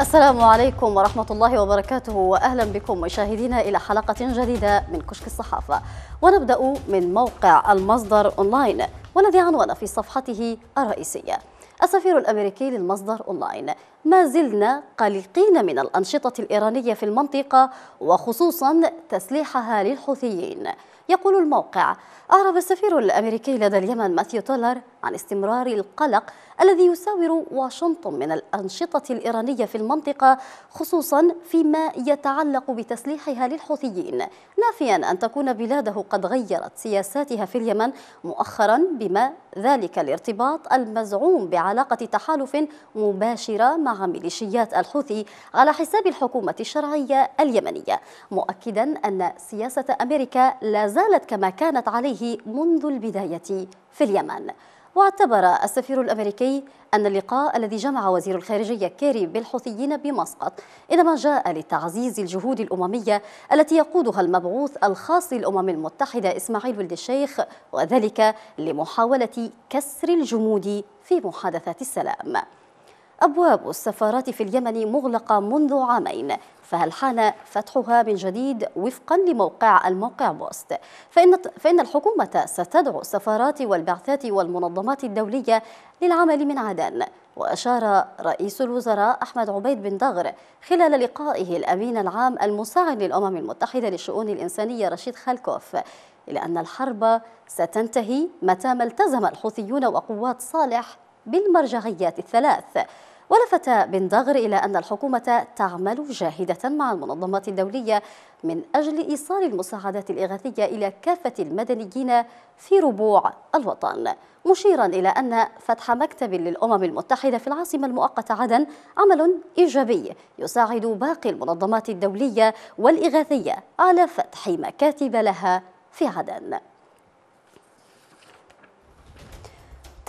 السلام عليكم ورحمة الله وبركاته وأهلا بكم مشاهدينا إلى حلقة جديدة من كشك الصحافة ونبدأ من موقع المصدر أونلاين والذي عنوان في صفحته الرئيسية السفير الأمريكي للمصدر أونلاين ما زلنا قلقين من الأنشطة الإيرانية في المنطقة وخصوصا تسليحها للحوثيين يقول الموقع أعرب السفير الأمريكي لدى اليمن ماثيو تولر عن استمرار القلق الذي يساور واشنطن من الأنشطة الإيرانية في المنطقة خصوصا فيما يتعلق بتسليحها للحوثيين نافيا أن تكون بلاده قد غيرت سياساتها في اليمن مؤخرا بما ذلك الارتباط المزعوم بعلاقة تحالف مباشرة مع ميليشيات الحوثي على حساب الحكومة الشرعية اليمنية مؤكدا أن سياسة أمريكا لا زالت كما كانت عليه منذ البداية في اليمن واعتبر السفير الأمريكي أن اللقاء الذي جمع وزير الخارجية كيري بالحوثيين بمسقط إنما جاء لتعزيز الجهود الأممية التي يقودها المبعوث الخاص للأمم المتحدة إسماعيل ولد الشيخ وذلك لمحاولة كسر الجمود في محادثات السلام أبواب السفارات في اليمن مغلقة منذ عامين فهل حان فتحها من جديد وفقا لموقع الموقع بوست فإن, فإن الحكومة ستدعو السفارات والبعثات والمنظمات الدولية للعمل من عدن وأشار رئيس الوزراء أحمد عبيد بن دغر خلال لقائه الأمين العام المساعد للأمم المتحدة للشؤون الإنسانية رشيد خالكوف إلى أن الحرب ستنتهي متى ما التزم الحوثيون وقوات صالح بالمرجعيات الثلاث ولفت بن دغر إلى أن الحكومة تعمل جاهدة مع المنظمات الدولية من أجل إيصال المساعدات الإغاثية إلى كافة المدنيين في ربوع الوطن مشيرا إلى أن فتح مكتب للأمم المتحدة في العاصمة المؤقتة عدن عمل إيجابي يساعد باقي المنظمات الدولية والإغاثية على فتح مكاتب لها في عدن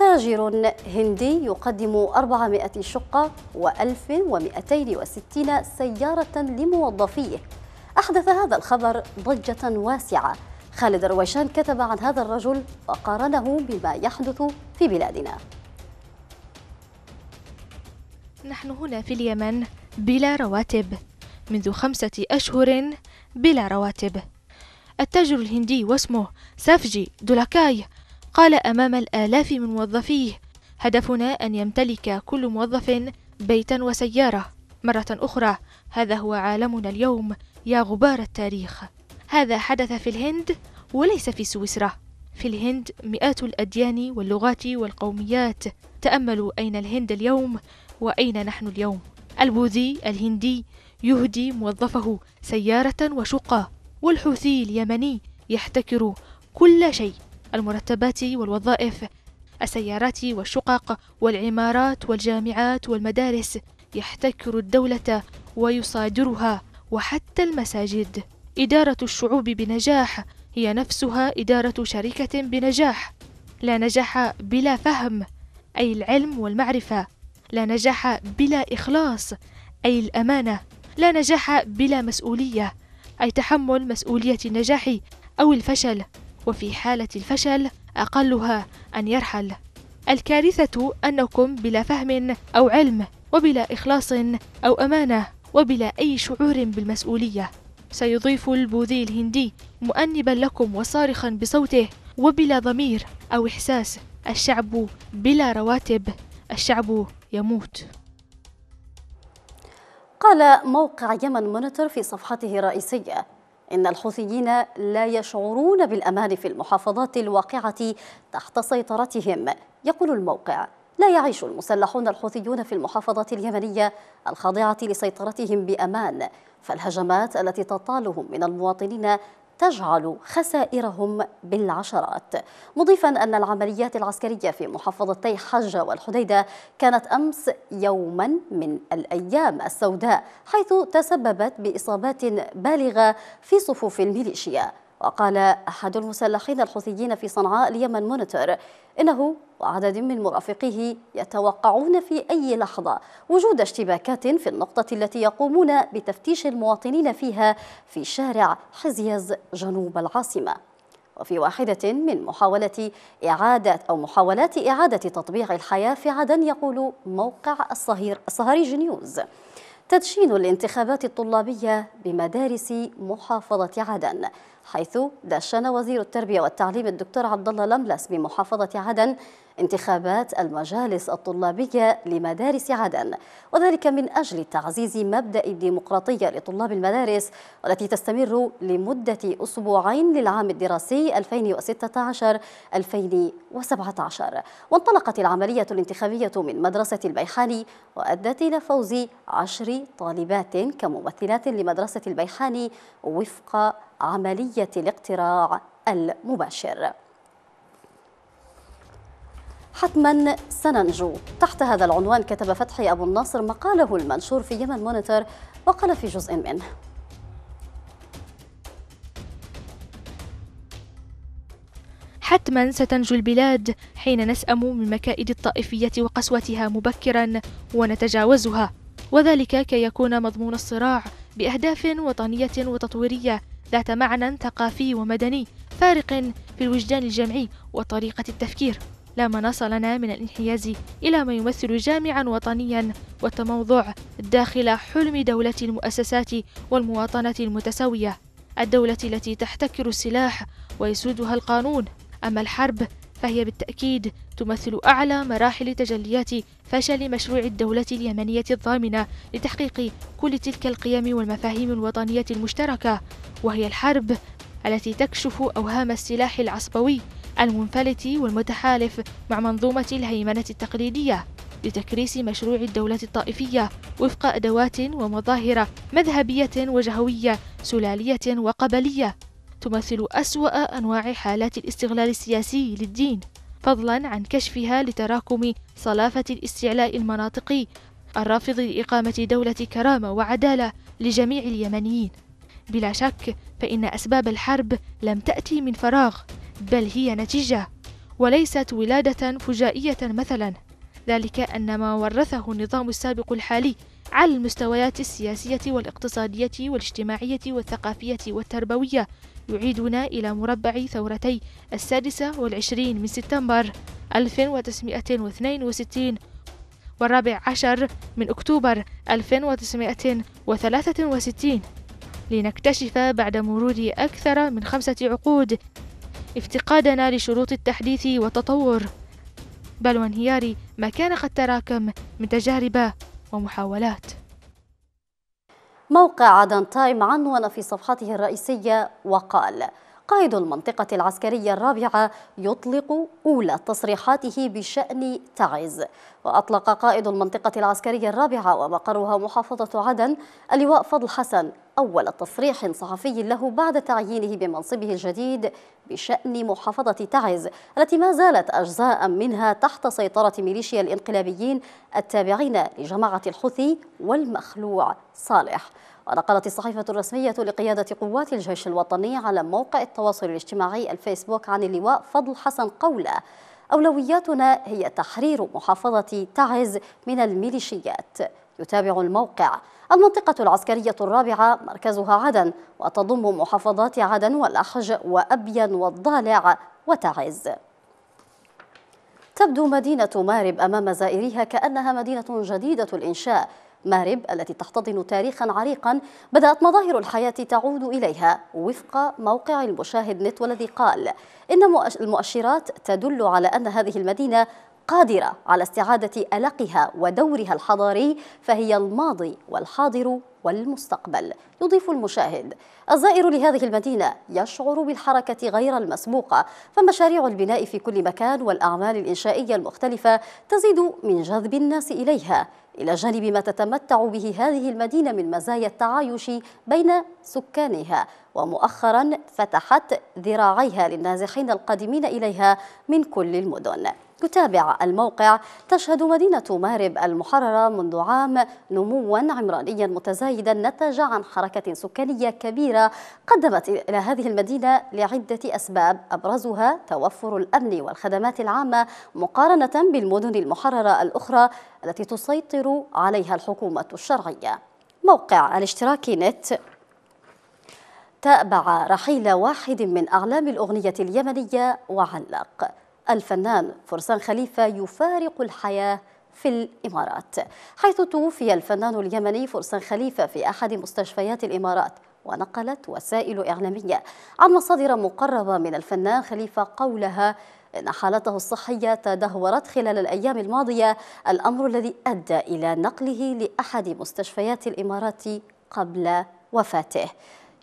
تاجر هندي يقدم 400 شقة و1260 سيارة لموظفيه أحدث هذا الخبر ضجة واسعة خالد رويشان كتب عن هذا الرجل وقارنه بما يحدث في بلادنا نحن هنا في اليمن بلا رواتب منذ خمسة أشهر بلا رواتب التاجر الهندي واسمه سافجي دولاكاي قال أمام الآلاف من موظفيه هدفنا أن يمتلك كل موظف بيتا وسيارة مرة أخرى هذا هو عالمنا اليوم يا غبار التاريخ هذا حدث في الهند وليس في سويسرا في الهند مئات الأديان واللغات والقوميات تأملوا أين الهند اليوم وأين نحن اليوم البوذي الهندي يهدي موظفه سيارة وشقة والحوثي اليمني يحتكر كل شيء المرتبات والوظائف السيارات والشقق والعمارات والجامعات والمدارس يحتكر الدولة ويصادرها وحتى المساجد إدارة الشعوب بنجاح هي نفسها إدارة شركة بنجاح لا نجاح بلا فهم أي العلم والمعرفة لا نجاح بلا إخلاص أي الأمانة لا نجاح بلا مسؤولية أي تحمل مسؤولية النجاح أو الفشل وفي حالة الفشل أقلها أن يرحل الكارثة أنكم بلا فهم أو علم وبلا إخلاص أو أمانة وبلا أي شعور بالمسؤولية سيضيف البوذي الهندي مؤنبا لكم وصارخا بصوته وبلا ضمير أو إحساس الشعب بلا رواتب الشعب يموت قال موقع يمن مونيتور في صفحته الرئيسية إن الحوثيين لا يشعرون بالأمان في المحافظات الواقعة تحت سيطرتهم يقول الموقع لا يعيش المسلحون الحوثيون في المحافظات اليمنية الخاضعة لسيطرتهم بأمان فالهجمات التي تطالهم من المواطنين تجعل خسائرهم بالعشرات مضيفا أن العمليات العسكرية في محافظتي حجة والحديدة كانت أمس يوما من الأيام السوداء حيث تسببت بإصابات بالغة في صفوف الميليشيا وقال أحد المسلحين الحوثيين في صنعاء ليمن مونيتور إنه وعدد من مرافقيه يتوقعون في أي لحظة وجود اشتباكات في النقطة التي يقومون بتفتيش المواطنين فيها في شارع حزيز جنوب العاصمة وفي واحدة من محاولة إعادة أو محاولات إعادة تطبيع الحياة في عدن يقول موقع الصهير الصهاريج نيوز تدشين الانتخابات الطلابية بمدارس محافظة عدن حيث دشن وزير التربية والتعليم الدكتور عبدالله لملس بمحافظة عدن انتخابات المجالس الطلابية لمدارس عدن وذلك من أجل تعزيز مبدأ الديمقراطية لطلاب المدارس والتي تستمر لمدة أسبوعين للعام الدراسي 2016-2017 وانطلقت العملية الانتخابية من مدرسة البيحاني وأدت إلى فوز عشر طالبات كممثلات لمدرسة البيحاني وفق عملية الاقتراع المباشر حتما سننجو تحت هذا العنوان كتب فتحي أبو الناصر مقاله المنشور في يمن مونيتور وقال في جزء منه حتما ستنجو البلاد حين نسأم من مكائد الطائفية وقسوتها مبكرا ونتجاوزها وذلك كي يكون مضمون الصراع بأهداف وطنية وتطويرية ذات معنى ثقافي ومدني فارق في الوجدان الجمعي وطريقة التفكير لا مناص لنا من الانحياز إلى ما يمثل جامعا وطنيا والتموضع داخل حلم دولة المؤسسات والمواطنة المتساوية الدولة التي تحتكر السلاح ويسودها القانون أما الحرب فهي بالتأكيد تمثل أعلى مراحل تجليات فشل مشروع الدولة اليمنية الضامنة لتحقيق كل تلك القيم والمفاهيم الوطنية المشتركة وهي الحرب التي تكشف أوهام السلاح العصبوي المنفلت والمتحالف مع منظومة الهيمنة التقليدية لتكريس مشروع الدولة الطائفية وفق أدوات ومظاهر مذهبية وجهوية سلالية وقبلية تمثل أسوأ أنواع حالات الاستغلال السياسي للدين فضلا عن كشفها لتراكم صلافة الاستعلاء المناطقي الرافض لإقامة دولة كرامة وعدالة لجميع اليمنيين بلا شك فإن أسباب الحرب لم تأتي من فراغ بل هي نتيجة وليست ولادة فجائية مثلا ذلك أن ما ورثه النظام السابق الحالي على المستويات السياسية والاقتصادية والاجتماعية والثقافية والتربوية يعيدنا إلى مربع ثورتي السادسة والعشرين من سبتمبر 1962 والرابع عشر من أكتوبر 1963 لنكتشف بعد مرور أكثر من خمسة عقود افتقادنا لشروط التحديث والتطور بل وانهيار ما كان قد تراكم من تجارب ومحاولات موقع عدن تايم عنون في صفحته الرئيسية وقال قائد المنطقة العسكرية الرابعة يطلق أولى تصريحاته بشأن تعز وأطلق قائد المنطقة العسكرية الرابعة ومقرها محافظة عدن اللواء فضل حسن أول تصريح صحفي له بعد تعيينه بمنصبه الجديد بشأن محافظة تعز التي ما زالت أجزاء منها تحت سيطرة ميليشيا الإنقلابيين التابعين لجماعة الحوثي والمخلوع صالح ونقلت الصحيفة الرسمية لقيادة قوات الجيش الوطني على موقع التواصل الاجتماعي الفيسبوك عن اللواء فضل حسن قولة أولوياتنا هي تحرير محافظة تعز من الميليشيات يتابع الموقع المنطقة العسكرية الرابعة مركزها عدن وتضم محافظات عدن والأحج وأبين والضالع وتعز تبدو مدينة مارب أمام زائريها كأنها مدينة جديدة الإنشاء مارب التي تحتضن تاريخا عريقا بدأت مظاهر الحياة تعود إليها وفق موقع المشاهد نت والذي قال إن المؤشرات تدل على أن هذه المدينة قادرة على استعادة ألقها ودورها الحضاري فهي الماضي والحاضر والمستقبل يضيف المشاهد الزائر لهذه المدينة يشعر بالحركة غير المسبوقة فمشاريع البناء في كل مكان والأعمال الإنشائية المختلفة تزيد من جذب الناس إليها إلى جانب ما تتمتع به هذه المدينة من مزايا التعايش بين سكانها ومؤخرا فتحت ذراعيها للنازحين القادمين إليها من كل المدن يتابع الموقع تشهد مدينة مارب المحررة منذ عام نموا عمرانيا متزايدا نتج عن حركة سكانية كبيرة قدمت إلى هذه المدينة لعدة أسباب أبرزها توفر الأمن والخدمات العامة مقارنة بالمدن المحررة الأخرى التي تسيطر عليها الحكومة الشرعية موقع الاشتراك نت تابع رحيل واحد من أعلام الأغنية اليمنية وعلق الفنان فرسان خليفة يفارق الحياة في الإمارات حيث توفي الفنان اليمني فرسان خليفة في أحد مستشفيات الإمارات ونقلت وسائل إعلامية عن مصادر مقربة من الفنان خليفة قولها إن حالته الصحية تدهورت خلال الأيام الماضية الأمر الذي أدى إلى نقله لأحد مستشفيات الإمارات قبل وفاته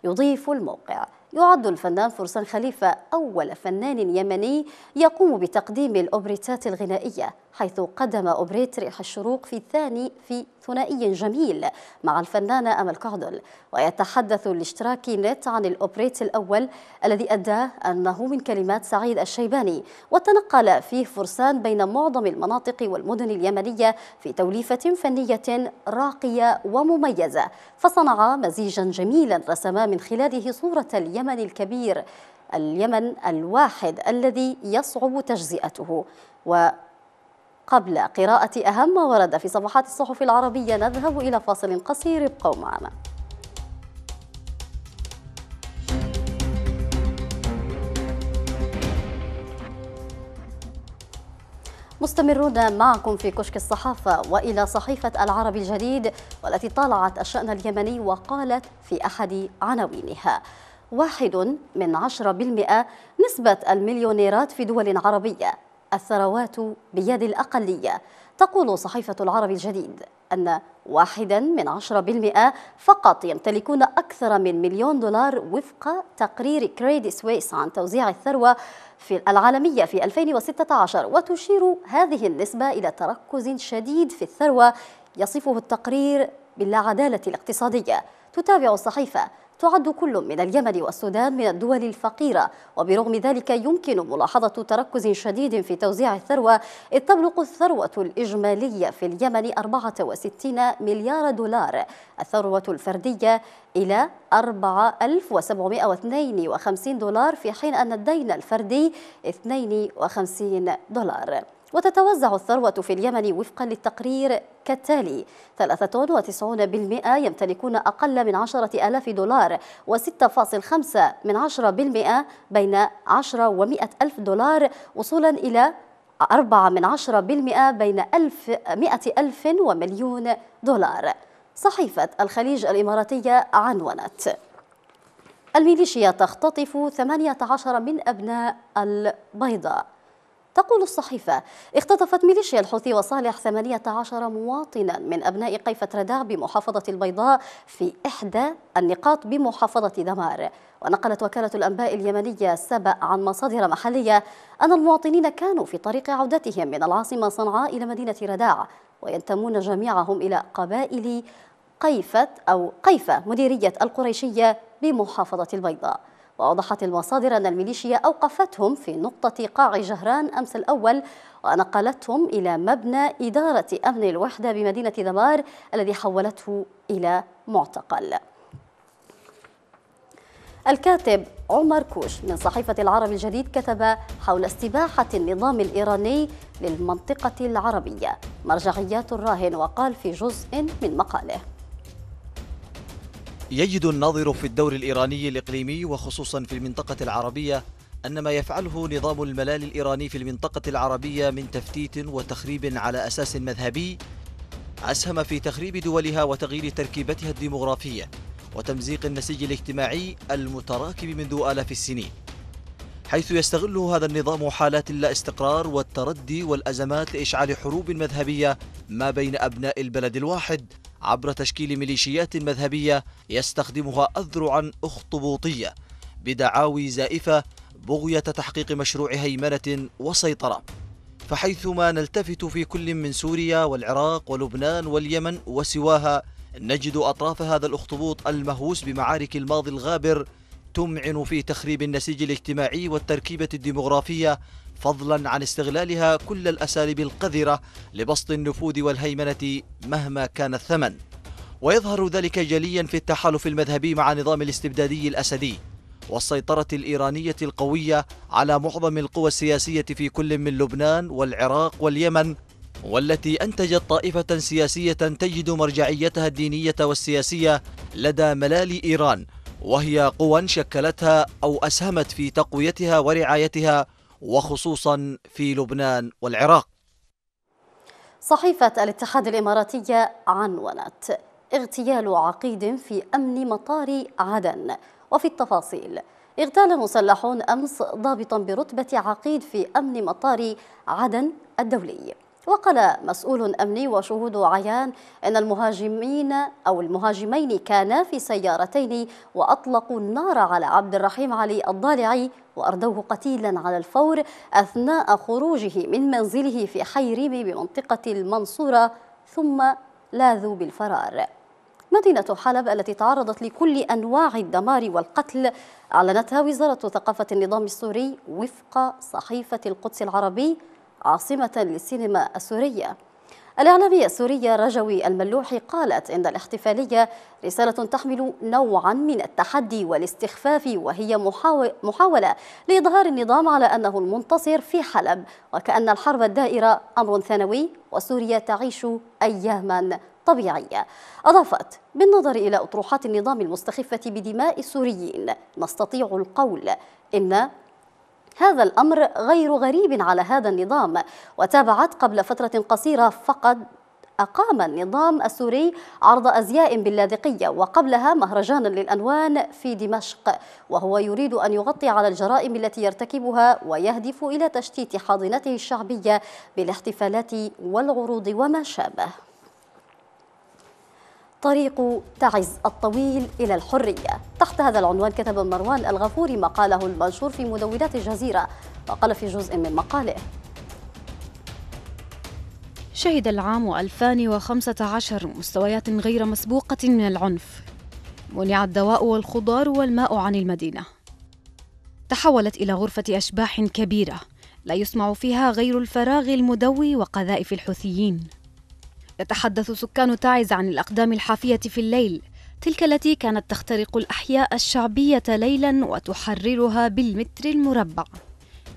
يضيف الموقع يعد الفنان فرسان خليفة أول فنان يمني يقوم بتقديم الأوبريتات الغنائية حيث قدم أوبريت ريح الشروق في الثاني في ثنائي جميل مع الفنانة أمل كعدل ويتحدث الاشتراكي نت عن الأوبريت الأول الذي أداه أنه من كلمات سعيد الشيباني وتنقل فيه فرسان بين معظم المناطق والمدن اليمنية في توليفة فنية راقية ومميزة فصنع مزيجا جميلا رسما من خلاله صورة اليمن اليمن الكبير اليمن الواحد الذي يصعب تجزئته وقبل قراءة أهم ما ورد في صفحات الصحف العربية نذهب إلى فاصل قصير ابقوا معنا مستمرون معكم في كشك الصحافة وإلى صحيفة العرب الجديد والتي طالعت الشأن اليمني وقالت في أحد عناوينها واحد من عشرة بالمئة نسبة المليونيرات في دول عربية الثروات بيد الأقلية تقول صحيفة العرب الجديد أن واحدا من عشرة بالمئة فقط يمتلكون أكثر من مليون دولار وفق تقرير كريدي سويس عن توزيع الثروة في العالمية في 2016 وتشير هذه النسبة إلى تركز شديد في الثروة يصفه التقرير باللا عدالة الاقتصادية تتابع الصحيفة تعد كل من اليمن والسودان من الدول الفقيرة وبرغم ذلك يمكن ملاحظة تركز شديد في توزيع الثروة إذ تبلغ الثروة الإجمالية في اليمن 64 مليار دولار الثروة الفردية إلى 4752 دولار في حين أن الدين الفردي 52 دولار وتتوزع الثروة في اليمن وفقا للتقرير كالتالي 93% يمتلكون أقل من 10 ألاف دولار و6.5 من 10% بين 10 و100 ألف دولار وصولا إلى 4 من 10% بين 1000 100 ألف ومليون دولار صحيفة الخليج الإماراتية عنونت الميليشيا تختطف 18 من أبناء البيضاء تقول الصحيفة اختطفت ميليشيا الحوثي وصالح 18 مواطنا من أبناء قيفة رداع بمحافظة البيضاء في إحدى النقاط بمحافظة دمار ونقلت وكالة الأنباء اليمنية سبأ عن مصادر محلية أن المواطنين كانوا في طريق عودتهم من العاصمة صنعاء إلى مدينة رداع وينتمون جميعهم إلى قبائل قيفة أو قيفة مديرية القريشية بمحافظة البيضاء وأوضحت المصادر أن الميليشيا أوقفتهم في نقطة قاع جهران أمس الأول ونقلتهم إلى مبنى إدارة أمن الوحدة بمدينة دمار الذي حولته إلى معتقل الكاتب عمر كوش من صحيفة العرب الجديد كتب حول استباحة النظام الإيراني للمنطقة العربية مرجعيات الراهن وقال في جزء من مقاله يجد الناظر في الدور الإيراني الإقليمي وخصوصا في المنطقة العربية أن ما يفعله نظام الملال الإيراني في المنطقة العربية من تفتيت وتخريب على أساس مذهبي أسهم في تخريب دولها وتغيير تركيبتها الديمغرافية وتمزيق النسيج الاجتماعي المتراكم منذ آلاف السنين حيث يستغل هذا النظام حالات اللا استقرار والتردي والأزمات لإشعال حروب مذهبية ما بين أبناء البلد الواحد عبر تشكيل ميليشيات مذهبية يستخدمها أذرعا أخطبوطية بدعاوي زائفة بغية تحقيق مشروع هيمنة وسيطرة فحيثما نلتفت في كل من سوريا والعراق ولبنان واليمن وسواها نجد أطراف هذا الأخطبوط المهووس بمعارك الماضي الغابر تمعن في تخريب النسيج الاجتماعي والتركيبة الديمغرافية فضلا عن استغلالها كل الأساليب القذرة لبسط النفوذ والهيمنة مهما كان الثمن ويظهر ذلك جليا في التحالف المذهبي مع نظام الاستبدادي الأسدي والسيطرة الإيرانية القوية على معظم القوى السياسية في كل من لبنان والعراق واليمن والتي أنتجت طائفة سياسية تجد مرجعيتها الدينية والسياسية لدى ملال إيران وهي قوى شكلتها أو أسهمت في تقويتها ورعايتها وخصوصا في لبنان والعراق صحيفة الاتحاد الإماراتية عنونت اغتيال عقيد في أمن مطار عدن وفي التفاصيل اغتال مسلحون أمس ضابطا برتبة عقيد في أمن مطار عدن الدولي وقال مسؤول أمني وشهود عيان أن المهاجمين أو المهاجمين كانا في سيارتين وأطلقوا النار على عبد الرحيم علي الضالعي وأردوه قتيلا على الفور أثناء خروجه من منزله في حي حيريم بمنطقة المنصورة ثم لاذوا بالفرار مدينة حلب التي تعرضت لكل أنواع الدمار والقتل أعلنتها وزارة ثقافة النظام السوري وفق صحيفة القدس العربي عاصمة للسينما السورية الإعلامية السورية رجوي الملوحي قالت إن الاحتفالية رسالة تحمل نوعا من التحدي والاستخفاف وهي محاولة لإظهار النظام على أنه المنتصر في حلب وكأن الحرب الدائرة أمر ثانوي وسوريا تعيش أياما طبيعية أضافت بالنظر إلى أطروحات النظام المستخفة بدماء السوريين نستطيع القول إن هذا الأمر غير غريب على هذا النظام وتابعت قبل فترة قصيرة فقد أقام النظام السوري عرض أزياء باللاذقية وقبلها مهرجانا للألوان في دمشق وهو يريد أن يغطي على الجرائم التي يرتكبها ويهدف إلى تشتيت حاضنته الشعبية بالاحتفالات والعروض وما شابه طريق تعز الطويل إلى الحرية تحت هذا العنوان كتب مروان الغفوري مقاله المنشور في مدونات الجزيرة وقال في جزء من مقاله شهد العام 2015 مستويات غير مسبوقة من العنف منع الدواء والخضار والماء عن المدينة تحولت إلى غرفة أشباح كبيرة لا يسمع فيها غير الفراغ المدوي وقذائف الحوثيين يتحدث سكان تعز عن الأقدام الحافية في الليل تلك التي كانت تخترق الأحياء الشعبية ليلا وتحررها بالمتر المربع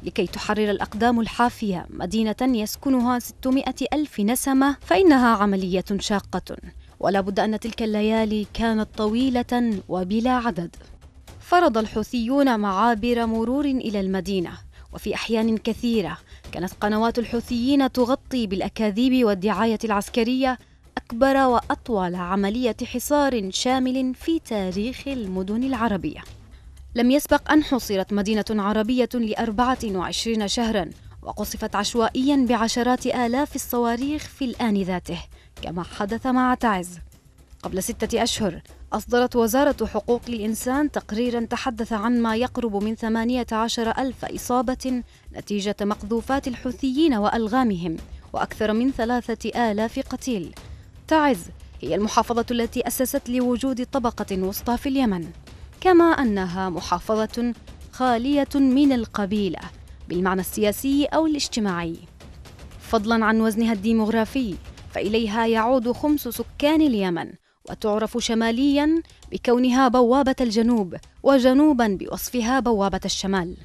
لكي تحرر الأقدام الحافية مدينة يسكنها 600 ألف نسمة فإنها عملية شاقة ولا بد أن تلك الليالي كانت طويلة وبلا عدد فرض الحوثيون معابر مرور إلى المدينة وفي أحيان كثيرة كانت قنوات الحوثيين تغطي بالاكاذيب والدعايه العسكريه اكبر واطول عمليه حصار شامل في تاريخ المدن العربيه لم يسبق ان حصرت مدينه عربيه لاربعه وعشرين شهرا وقصفت عشوائيا بعشرات آلاف الصواريخ في الآن ذاته كما حدث مع تعز قبل ستة أشهر أصدرت وزارة حقوق الإنسان تقريرا تحدث عن ما يقرب من 18 ألف إصابة نتيجة مقذوفات الحوثيين وألغامهم وأكثر من ثلاثة آلاف قتيل تعز هي المحافظة التي أسست لوجود طبقة وسطى في اليمن كما أنها محافظة خالية من القبيلة بالمعنى السياسي أو الاجتماعي فضلا عن وزنها الديمغرافي فإليها يعود خمس سكان اليمن وتعرف شماليا بكونها بوابة الجنوب وجنوبا بوصفها بوابة الشمال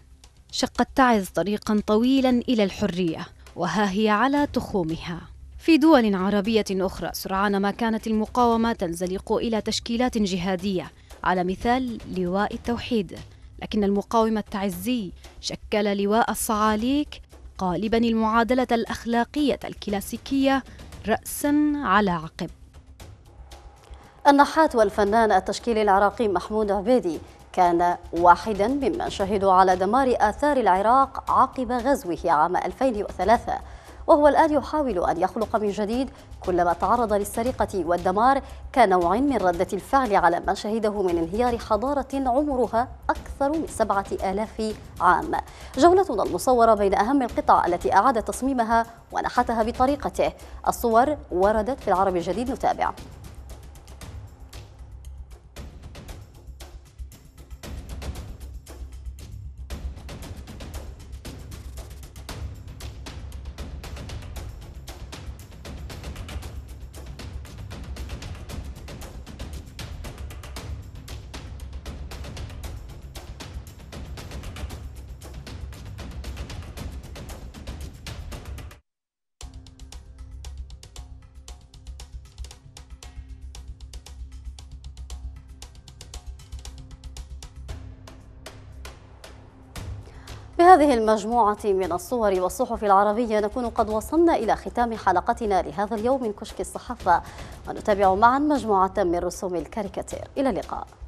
شقت تعز طريقا طويلا إلى الحرية وها هي على تخومها في دول عربية أخرى سرعان ما كانت المقاومة تنزلق إلى تشكيلات جهادية على مثال لواء التوحيد لكن المقاوم التعزي شكل لواء الصعاليك قالبا المعادلة الأخلاقية الكلاسيكية رأسا على عقب النحات والفنان التشكيلي العراقي محمود عبيدي كان واحدا ممن شهدوا على دمار آثار العراق عقب غزوه عام 2003 وهو الآن يحاول أن يخلق من جديد كل ما تعرض للسرقة والدمار كنوع من ردة الفعل على ما شهده من انهيار حضارة عمرها أكثر من سبعة آلاف عام جولتنا المصورة بين أهم القطع التي أعاد تصميمها ونحتها بطريقته الصور وردت في العرب الجديد نتابع بهذه المجموعة من الصور والصحف العربية نكون قد وصلنا إلى ختام حلقتنا لهذا اليوم من كشك الصحافة ونتابع معا مجموعة من رسوم الكاريكاتير إلى اللقاء